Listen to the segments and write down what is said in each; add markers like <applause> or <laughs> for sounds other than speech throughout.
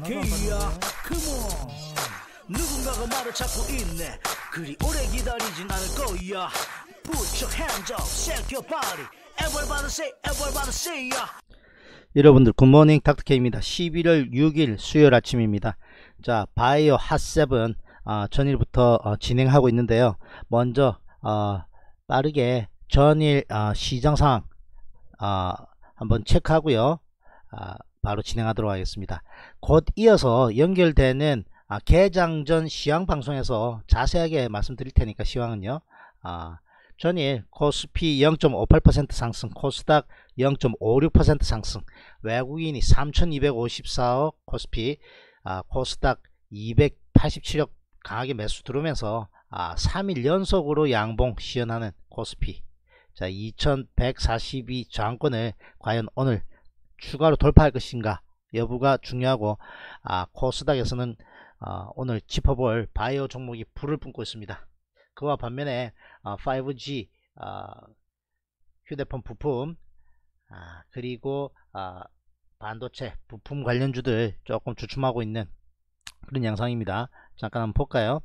케이야 그모 누군가가 말을 찾고 있네 그리 오래 기다리진 않을 거야 Put your hands up, shake your body Everybody say, everybody say ya 여러분들 굿모닝 닥터케입니다 11월 6일 수요일 아침입니다 자 바이오 핫세븐 어, 전일부터 어, 진행하고 있는데요 먼저 어, 빠르게 전일 아, 시장 상황 아, 한번 체크하고요 바로 진행하도록 하겠습니다. 곧 이어서 연결되는 아, 개장 전 시황 방송에서 자세하게 말씀드릴 테니까 시황은요. 아, 전일 코스피 0.58% 상승, 코스닥 0.56% 상승, 외국인이 3,254억 코스피, 아, 코스닥 287억 강하게 매수 들어오면서 아, 3일 연속으로 양봉 시연하는 코스피 자2142 저항권을 과연 오늘 추가로 돌파할 것인가 여부가 중요하고 아, 코스닥에서는 아, 어, 오늘 짚어볼 바이오 종목이 불을 뿜고 있습니다. 그와 반면에 아, 어, 5G 어, 휴대폰 부품 아, 그리고 반도체 부품 관련주들 조금 주춤하고 있는 그런 양상입니다. 잠깐 한번 볼까요?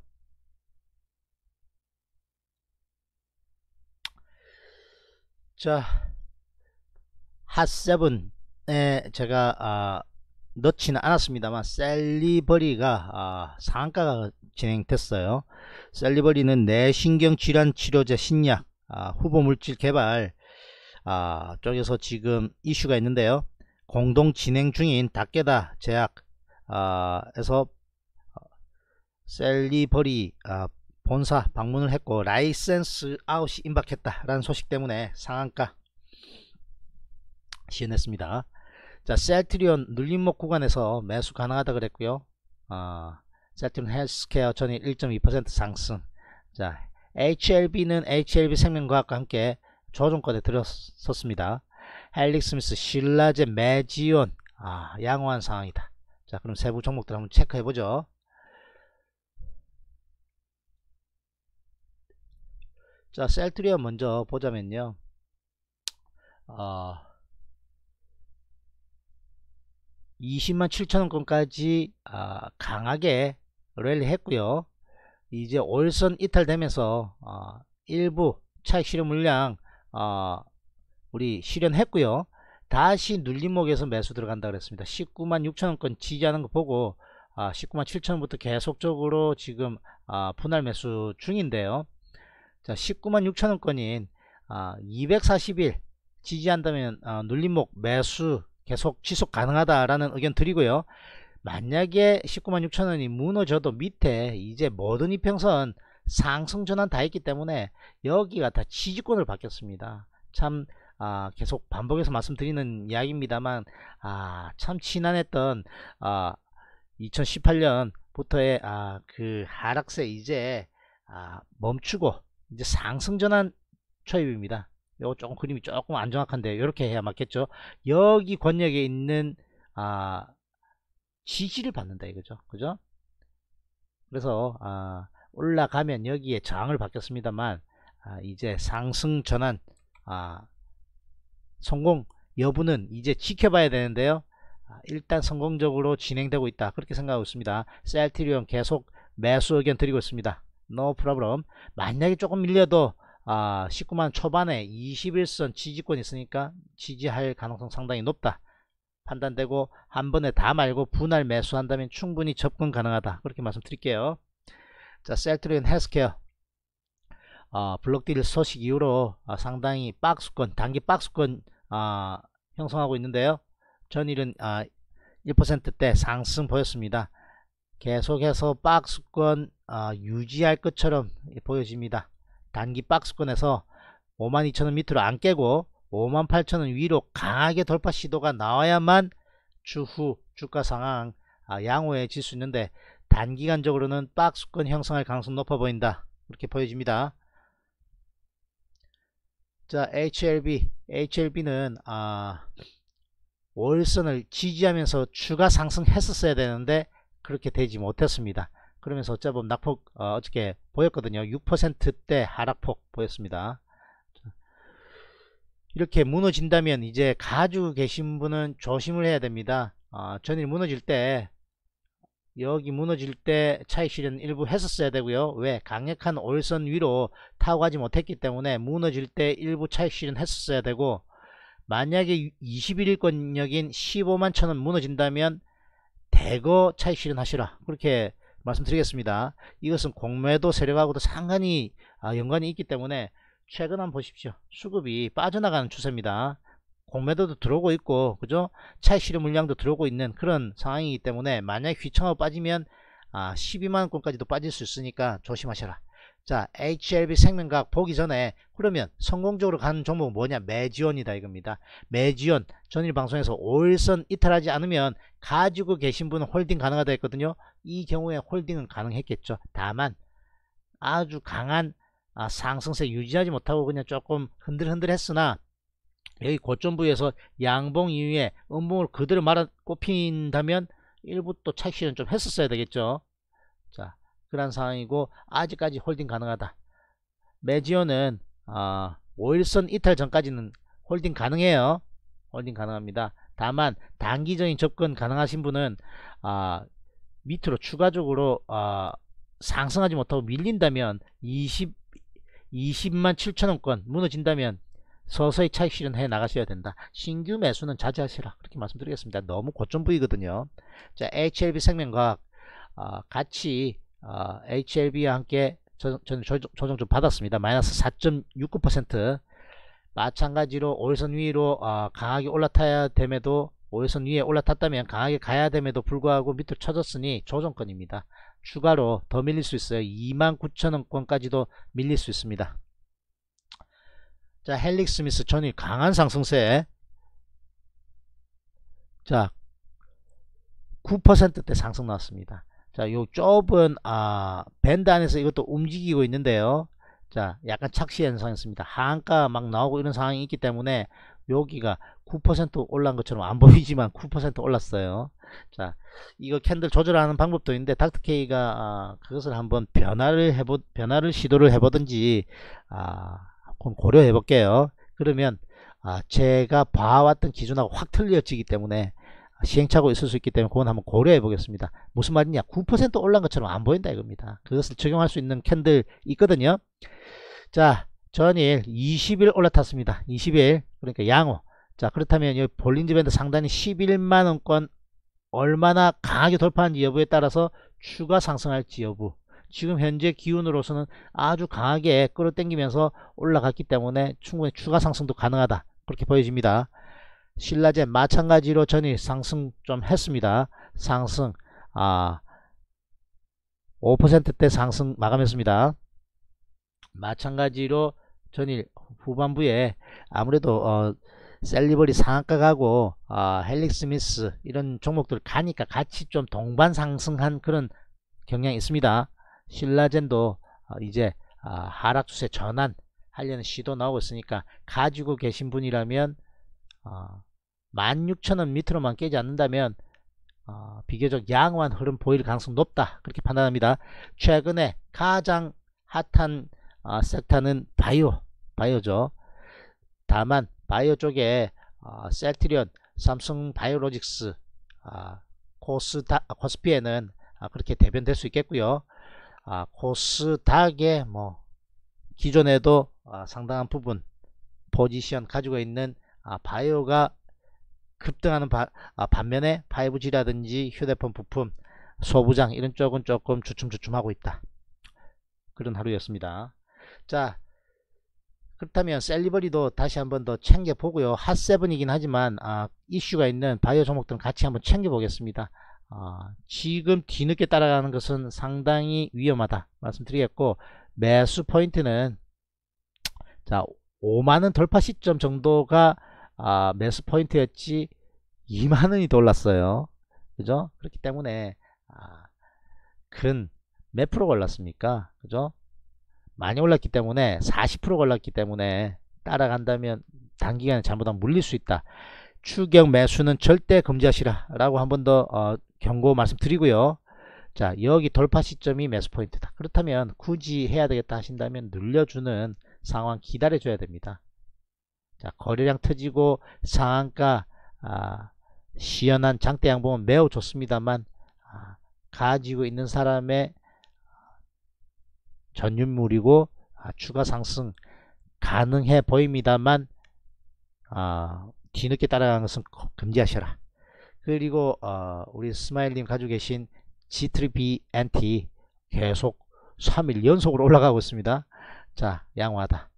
자, 핫7 에 네, 제가 아, 넣지는 않았습니다만 셀리버리가 아, 상한가가 진행됐어요. 셀리버리는 내신경질환 치료제 신약 아, 후보물질 개발 아, 쪽에서 지금 이슈가 있는데요. 공동 진행 중인 닭게다 제약에서 아, 어, 셀리버리 아, 본사 방문을 했고 라이센스 아웃이 임박했다라는 소식 때문에 상한가 시연했습니다. 자, 셀트리온 눌림목 구간에서 매수 가능하다 그랬고요. 아, 셀트리온 헬스케어 전일 1.2% 상승. 자, HLB는 HLB 생명과학과 함께 조정권에 들었었습니다. 헬릭스미스, 신라제, 매지온 아, 양호한 상황이다. 자, 그럼 세부 종목들 한번 체크해 보죠. 자, 셀트리온 먼저 보자면요. 어, 20만 7천원권까지 아, 강하게 랠리 했고요 이제 올선 이탈되면서 아, 일부 차익 실현 물량 아, 우리 실현했고요 다시 눌림목에서 매수 들어간다 그랬습니다 19만 6천원권 지지하는 거 보고 아, 19만 7천원부터 계속적으로 지금 아, 분할 매수 중인데요 자 19만 6천원권인 아, 240일 지지한다면 아, 눌림목 매수 계속 지속 가능하다라는 의견 드리고요. 만약에 19만 6천원이 무너져도 밑에 이제 모든 이평선 상승 전환 다 했기 때문에 여기가 다 지지권을 바뀌었습니다. 참 아, 계속 반복해서 말씀드리는 이야기입니다만 아, 참 지난했던 아, 2018년부터의 아, 그 하락세 이제 아, 멈추고 이제 상승 전환 초입입니다. 요 조금 그림이 조금 안 정확한데 이렇게 해야 맞겠죠 여기 권역에 있는 아지시를 받는다 이거죠 그죠 그래서 아 올라가면 여기에 저항을 받겠습니다만 아 이제 상승 전환 아 성공 여부는 이제 지켜봐야 되는데요 아, 일단 성공적으로 진행되고 있다 그렇게 생각하고 있습니다 셀트리온 계속 매수 의견 드리고 있습니다 no p r o b 만약에 조금 밀려도 아, 19만 초반에 21선 지지권이 있으니까 지지할 가능성 상당히 높다. 판단되고 한 번에 다 말고 분할 매수한다면 충분히 접근 가능하다. 그렇게 말씀드릴게요. 자, 셀트리온 헬스케어. 어, 블록딜 소식 이후로 어, 상당히 박스권, 단기 박스권 어, 아, 형성하고 있는데요. 전일은 1%대 상승 보였습니다. 계속해서 박스권 유지할 것처럼 보여집니다. 단기 박스권에서 52,000원 밑으로 안 깨고 58,000원 위로 강하게 돌파 시도가 나와야만 추후 주가 상황 아, 양호해질 수 있는데 단기간적으로는 박스권 형성할 가능성 높아 보인다. 이렇게 보여집니다. 자 HLB HLB는 아, 월선을 지지하면서 추가 상승했었어야 되는데 그렇게 되지 못했습니다. 그러면서 어째 보면 낙폭 어, 어저께 보였거든요 6%대 하락폭 보였습니다 이렇게 무너진다면 이제 가지고 계신 분은 조심을 해야 됩니다 어, 전일 무너질 때 여기 무너질 때 차익 실현 일부 했었어야 되고요 왜 강력한 올선 위로 타고 가지 못했기 때문에 무너질 때 일부 차익 실현 했었어야 되고 만약에 21일권역인 15만 천원 무너진다면 대거 차익 실현하시라 그렇게 말씀드리겠습니다. 이것은 공매도 세력하고도 상관이 아, 연관이 있기 때문에 최근 한번 보십시오. 수급이 빠져나가는 추세입니다. 공매도도 들어오고 있고 그죠? 차익 실현 물량도 들어오고 있는 그런 상황이기 때문에 만약에 휘청하고 빠지면 아, 12만원권까지도 빠질 수 있으니까 조심하셔라. 자 HLB 생명과학 보기 전에 그러면 성공적으로 가는 종목은 뭐냐 매지원이다 이겁니다 매지원 전일 방송에서 5일선 이탈하지 않으면 가지고 계신 분은 홀딩 가능하다 했거든요 이 경우에 홀딩은 가능했겠죠 다만 아주 강한 아, 상승세 유지하지 못하고 그냥 조금 흔들흔들 했으나 여기 고점 부위에서 양봉 이후에 음봉을 그대로 말아 꼽힌다면 일부 또 착실은 좀 했었어야 되겠죠 자 그런 상황이고 아직까지 홀딩 가능하다. 매지오는 어, 아, 5일선 이탈 전까지는 홀딩 가능해요. 홀딩 가능합니다. 다만 단기적인 접근 가능하신 분은 어, 밑으로 추가적으로 어, 상승하지 못하고 밀린다면 20, 20만 7천원권 무너진다면 서서히 차익 실현해 나가셔야 된다. 신규 매수는 자제하시라. 그렇게 말씀드리겠습니다. 너무 고점 부위거든요. 자, HLB 생명과학 어, 같이 어, 아, HLB와 함께 저, 저 조정 좀 받았습니다. 마이너스 4.69% 마찬가지로 오일선 위로 어, 강하게 올라타야 됨에도 오일선 위에 올라탔다면 강하게 가야 됨에도 불구하고 밑으로 쳐졌으니 조정권입니다. 추가로 더 밀릴 수 있어요. 29,000원권까지도 밀릴 수 있습니다. 자 헬릭 스미스 전일 강한 상승세 자 9%대 상승 나왔습니다. 자, 요 좁은 아, 밴드 안에서 이것도 움직이고 있는데요. 자, 약간 착시 현상이었습니다. 하한가 막 나오고 이런 상황이 있기 때문에 여기가 9%올라온 것처럼 안 <laughs> 보이지만 9% 올랐어요. 자, 이거 캔들 조절하는 방법도 있는데 닥터케이가 아, 그것을 한번 변화를 해보 변화를 시도를 해보든지 아, 고려해 볼게요. 그러면 아, 제가 봐왔던 기준하고 확 틀려지기 때문에 시행착오 있을 수 있기 때문에 그건 한번 고려해 보겠습니다. 무슨 말이냐? 9% 올란 라 것처럼 안 보인다 이겁니다. 그것을 적용할 수 있는 캔들 있거든요. 자, 전일 20일 올라탔습니다. 20일 그러니까 양호. 자, 그렇다면 여기 볼린지 밴드 상단이 11만 원권 얼마나 강하게 돌파하는지 여부에 따라서 추가 상승할지 여부. 지금 현재 기운으로서는 아주 강하게 끌어당기면서 올라갔기 때문에 충분히 추가 상승도 가능하다. 그렇게 보여집니다. 신라제 마찬가지로 전이 상승 좀 했습니다. 상승 아 5%대 상승 마감했습니다. 마찬가지로 전일 후반부에 아무래도 어, 셀리버리 상한가가고 어, 아, 헬릭 스미스 이런 종목들 가니까 같이 좀 동반 상승한 그런 경향이 있습니다. 신라젠도 어, 이제 어, 아, 하락 추세 전환 하려는 시도 나오고 있으니까 가지고 계신 분이라면 어, 16,000원 밑으로만 깨지 않는다면 어, 비교적 양호한 흐름 보일 가능성 높다 그렇게 판단합니다 최근에 가장 핫한 어, 섹터는 바이오 바이오죠 다만 바이오 쪽에 어, 셀트리온 삼성 바이오로직스 아, 코스다, 아, 코스피에는 아, 그렇게 대변될 수 있겠고요 아, 코스닥에 뭐 기존에도 아, 상당한 부분 포지션 가지고 있는 아, 바이오가 급등하는 바, 아, 반면에 5G라든지 휴대폰 부품, 소부장 이런 쪽은 조금 주춤주춤하고 있다. 그런 하루였습니다. 자 그렇다면 셀리버리도 다시 한번 더 챙겨보고요. 핫세븐이긴 하지만 아, 이슈가 있는 바이오 종목들은 같이 한번 챙겨보겠습니다. 아, 지금 뒤늦게 따라가는 것은 상당히 위험하다 말씀드리겠고 매수 포인트는 자 5만원 돌파 시점 정도가 아, 매수 포인트였지 2만원이 돌랐어요 그죠? 그렇기 때문에 아, 근몇 프로가 올랐습니까? 그죠? 많이 올랐기 때문에 40%가 올랐기 때문에 따라간다면 단기간에 잘못하면 물릴 수 있다. 추격 매수는 절대 금지하시라 라고 한 번더 어, 경고 말씀드리고요. 자 여기 돌파 시점이 매수 포인트다. 그렇다면 굳이 해야 되겠다 하신다면 늘려주는 상황 기다려줘야 됩니다. 자, 거래량 터지고 상한가 아, 시연한 장대 양 보면 매우 좋습니다만 아, 가지고 있는 사람의 전유물이고 아, 추가 상승 가능해 보입니다만 아, 뒤늦게 따라가는 것은 금지하셔라. 그리고 어, 우리 스마일님 가지고 계신 G3BNT 계속 3일 연속으로 올라가고 있습니다. 자 양호하다.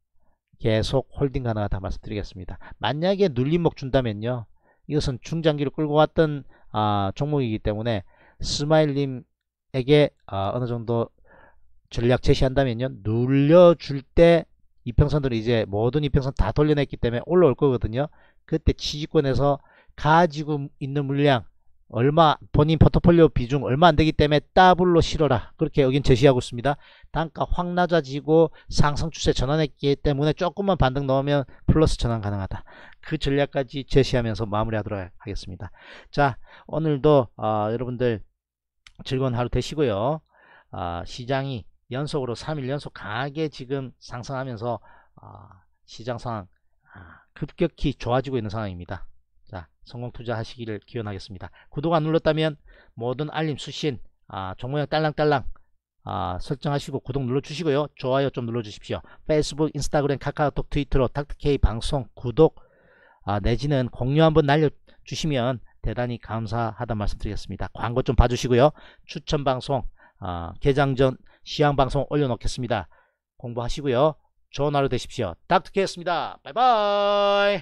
계속 홀딩 가능하다 말씀드리겠습니다. 만약에 눌림목 준다면요. 이것은 중장기를 끌고 왔던 아, 종목이기 때문에 스마일님에게 아, 어느 정도 전략 제시한다면요. 눌려줄 때 이평선들은 이제 모든 이평선 다 돌려냈기 때문에 올라올 거거든요. 그때 지지권에서 가지고 있는 물량 얼마 본인 포트폴리오 비중 얼마 안되기 때문에 더블로 실어라 그렇게 여긴 제시하고 있습니다 단가 확 낮아지고 상승 추세 전환했기 때문에 조금만 반등 넣으면 플러스 전환 가능하다 그 전략까지 제시하면서 마무리하도록 하겠습니다 자 오늘도 어, 여러분들 즐거운 하루 되시고요 어, 시장이 연속으로 3일 연속 강하게 지금 상승하면서 어, 시장 상황 급격히 좋아지고 있는 상황입니다 자 성공 투자하시기를 기원하겠습니다. 구독 안 눌렀다면 모든 알림 수신 아, 종모양 딸랑딸랑 아, 설정하시고 구독 눌러주시고요. 좋아요 좀 눌러주십시오. 페이스북, 인스타그램, 카카오톡, 트위터로 닥터케이 방송 구독 아, 내지는 공유 한번 날려주시면 대단히 감사하다 말씀드리겠습니다. 광고 좀 봐주시고요. 추천 방송 아, 개장 전 시향 방송 올려놓겠습니다. 공부하시고요. 좋은 하루 되십시오. 닥터케이였습니다. 바이바이.